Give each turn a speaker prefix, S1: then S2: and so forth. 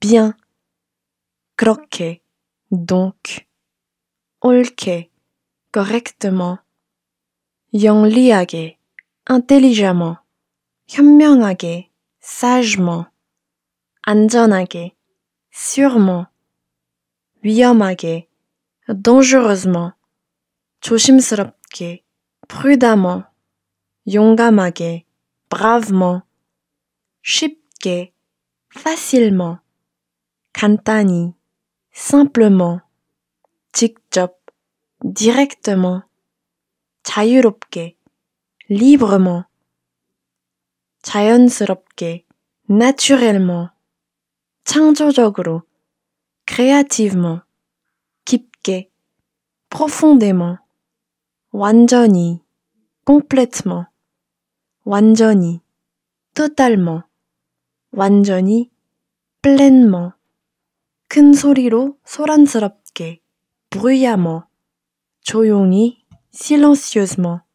S1: bien. Croque, donc. Olke, correctement. Yongliage, intelligemment. Hyunmyeongage, sagement. Anjanage. sûrement. Wiyomage, dangereusement. Chosimsropke, prudemment. Yongamage, bravement. Shipke, facilement, 간단히, simplement, 직접, directement, 자유롭게, librement, 자연스럽게, naturellement, 창조적으로, créativement, 깊게, profondément, 완전히, complètement, 완전히, totalement, 완전히 플랜머 큰 소리로 소란스럽게 브루야머 조용히 실런시우스머